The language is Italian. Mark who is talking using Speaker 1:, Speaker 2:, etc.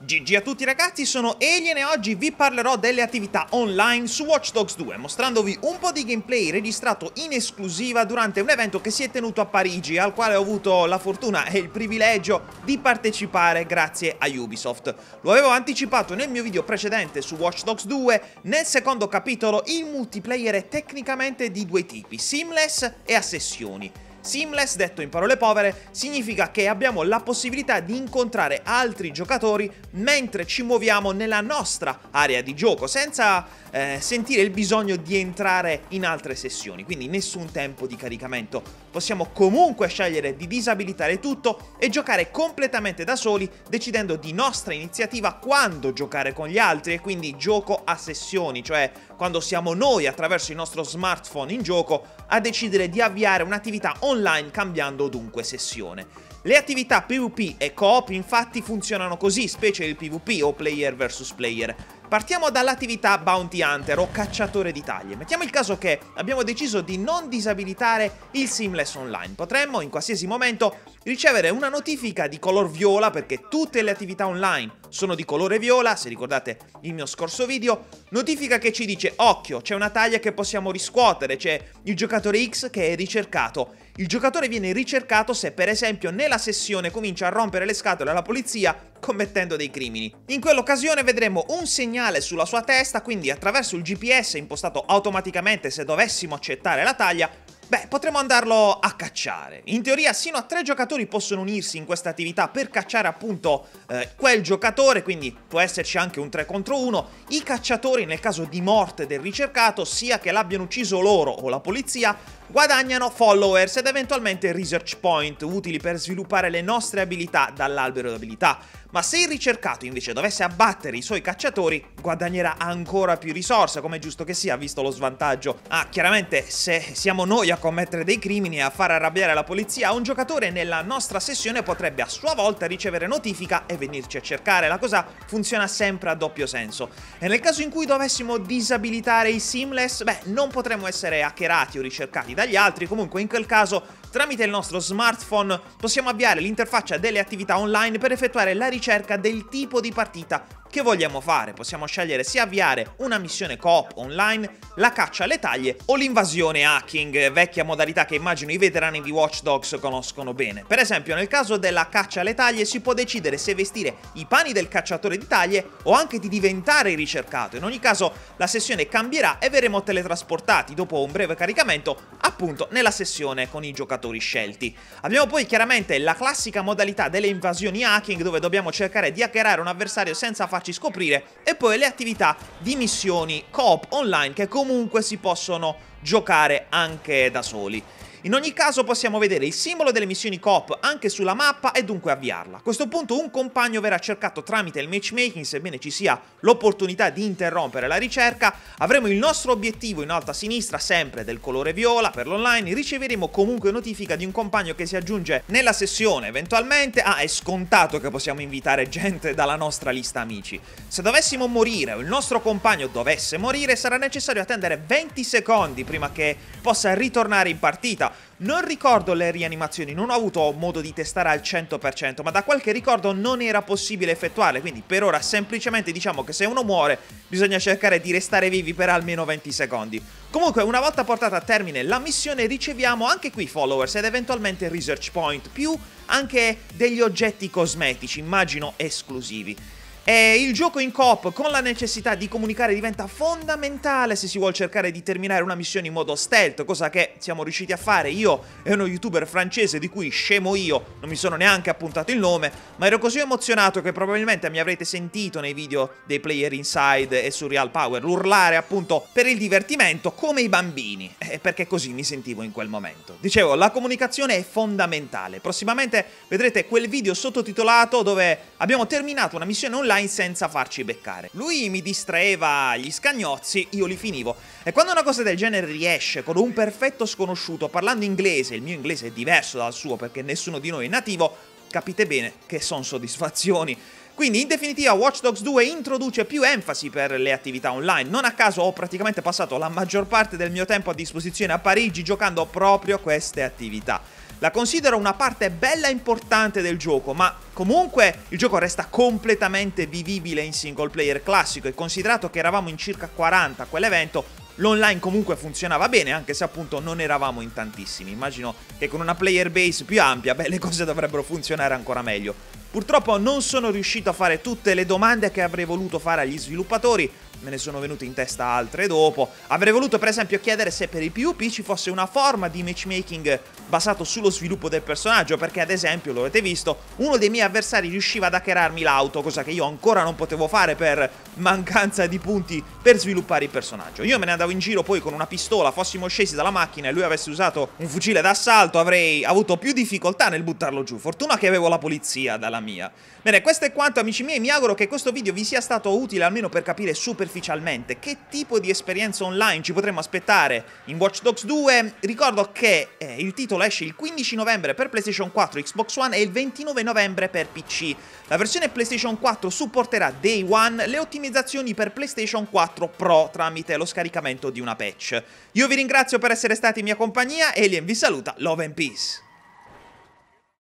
Speaker 1: GG a tutti ragazzi, sono Alien e oggi vi parlerò delle attività online su Watch Dogs 2, mostrandovi un po' di gameplay registrato in esclusiva durante un evento che si è tenuto a Parigi, al quale ho avuto la fortuna e il privilegio di partecipare grazie a Ubisoft. Lo avevo anticipato nel mio video precedente su Watch Dogs 2, nel secondo capitolo il multiplayer è tecnicamente di due tipi, seamless e a sessioni. Seamless, detto in parole povere, significa che abbiamo la possibilità di incontrare altri giocatori mentre ci muoviamo nella nostra area di gioco, senza eh, sentire il bisogno di entrare in altre sessioni, quindi nessun tempo di caricamento. Possiamo comunque scegliere di disabilitare tutto e giocare completamente da soli, decidendo di nostra iniziativa quando giocare con gli altri e quindi gioco a sessioni, cioè quando siamo noi attraverso il nostro smartphone in gioco a decidere di avviare un'attività online online cambiando dunque sessione. Le attività PvP e co-op infatti funzionano così, specie il PvP o player vs player. Partiamo dall'attività Bounty Hunter o cacciatore di taglie. Mettiamo il caso che abbiamo deciso di non disabilitare il Seamless Online. Potremmo in qualsiasi momento ricevere una notifica di color viola perché tutte le attività online sono di colore viola, se ricordate il mio scorso video, notifica che ci dice occhio, c'è una taglia che possiamo riscuotere, c'è il giocatore X che è ricercato. Il giocatore viene ricercato se per esempio nella sessione comincia a rompere le scatole alla polizia commettendo dei crimini. In quell'occasione vedremo un segnale sulla sua testa, quindi attraverso il GPS impostato automaticamente se dovessimo accettare la taglia, Beh, potremmo andarlo a cacciare. In teoria sino a tre giocatori possono unirsi in questa attività per cacciare appunto eh, quel giocatore, quindi può esserci anche un 3 contro 1. I cacciatori nel caso di morte del ricercato, sia che l'abbiano ucciso loro o la polizia, guadagnano followers ed eventualmente research point utili per sviluppare le nostre abilità dall'albero d'abilità, ma se il ricercato invece dovesse abbattere i suoi cacciatori guadagnerà ancora più risorse, come è giusto che sia visto lo svantaggio. Ah, chiaramente se siamo noi a commettere dei crimini e a far arrabbiare la polizia, un giocatore nella nostra sessione potrebbe a sua volta ricevere notifica e venirci a cercare, la cosa funziona sempre a doppio senso. E nel caso in cui dovessimo disabilitare i seamless, beh, non potremmo essere hackerati o ricercati dagli altri, comunque in quel caso Tramite il nostro smartphone possiamo avviare l'interfaccia delle attività online per effettuare la ricerca del tipo di partita che vogliamo fare. Possiamo scegliere se avviare una missione co-op online, la caccia alle taglie o l'invasione hacking, vecchia modalità che immagino i veterani di Watch Dogs conoscono bene. Per esempio, nel caso della caccia alle taglie si può decidere se vestire i panni del cacciatore di taglie o anche di diventare ricercato. In ogni caso, la sessione cambierà e verremo teletrasportati dopo un breve caricamento, appunto nella sessione con i giocatori operatori scelti. Abbiamo poi chiaramente la classica modalità delle invasioni hacking dove dobbiamo cercare di hackerare un avversario senza farci scoprire e poi le attività di missioni co-op online che comunque si possono giocare anche da soli. In ogni caso possiamo vedere il simbolo delle missioni coop anche sulla mappa e dunque avviarla. A questo punto un compagno verrà cercato tramite il matchmaking, sebbene ci sia l'opportunità di interrompere la ricerca, avremo il nostro obiettivo in alto a sinistra, sempre del colore viola per l'online, riceveremo comunque notifica di un compagno che si aggiunge nella sessione eventualmente, ah è scontato che possiamo invitare gente dalla nostra lista amici. Se dovessimo morire o il nostro compagno dovesse morire sarà necessario attendere 20 secondi prima che possa ritornare in partita, non ricordo le rianimazioni, non ho avuto modo di testare al 100%, ma da qualche ricordo non era possibile effettuarle, quindi per ora semplicemente diciamo che se uno muore bisogna cercare di restare vivi per almeno 20 secondi. Comunque, una volta portata a termine la missione, riceviamo anche qui followers ed eventualmente research point, più anche degli oggetti cosmetici, immagino esclusivi. Eh, il gioco in coop con la necessità di comunicare diventa fondamentale se si vuole cercare di terminare una missione in modo stealth, cosa che siamo riusciti a fare io e uno youtuber francese di cui scemo io, non mi sono neanche appuntato il nome, ma ero così emozionato che probabilmente mi avrete sentito nei video dei Player Inside e su Real Power urlare appunto per il divertimento come i bambini, eh, perché così mi sentivo in quel momento. Dicevo, la comunicazione è fondamentale, prossimamente vedrete quel video sottotitolato dove abbiamo terminato una missione online design senza farci beccare. Lui mi distraeva gli scagnozzi, io li finivo. E quando una cosa del genere riesce con un perfetto sconosciuto parlando inglese, il mio inglese è diverso dal suo perché nessuno di noi è nativo, capite bene che sono soddisfazioni. Quindi in definitiva Watch Dogs 2 introduce più enfasi per le attività online, non a caso ho praticamente passato la maggior parte del mio tempo a disposizione a Parigi giocando proprio queste attività la considero una parte bella e importante del gioco, ma comunque il gioco resta completamente vivibile in single player classico e considerato che eravamo in circa 40 a quell'evento, l'online comunque funzionava bene, anche se appunto non eravamo in tantissimi. Immagino che con una player base più ampia, beh, le cose dovrebbero funzionare ancora meglio. Purtroppo non sono riuscito a fare tutte le domande che avrei voluto fare agli sviluppatori, me ne sono venute in testa altre dopo. Avrei voluto per esempio chiedere se per i PvP ci fosse una forma di matchmaking basato sullo sviluppo del personaggio, perché ad esempio, lo avete visto, uno dei miei avversari riusciva ad hackerarmi l'auto, cosa che io ancora non potevo fare per mancanza di punti per sviluppare il personaggio. Io me ne andavo in giro poi con una pistola, fossimo scesi dalla macchina e lui avesse usato un fucile d'assalto, avrei avuto più difficoltà nel buttarlo giù. Fortuna che avevo la polizia dalla mia. Bene, questo è quanto amici miei, mi auguro che questo video vi sia stato utile almeno per capire super superficialmente. Che tipo di esperienza online ci potremmo aspettare in Watch Dogs 2? Ricordo che eh, il titolo esce il 15 novembre per PlayStation 4, Xbox One e il 29 novembre per PC. La versione PlayStation 4 supporterà Day One le ottimizzazioni per PlayStation 4 Pro tramite lo scaricamento di una patch. Io vi ringrazio per essere stati in mia compagnia, Alien vi saluta, love and peace!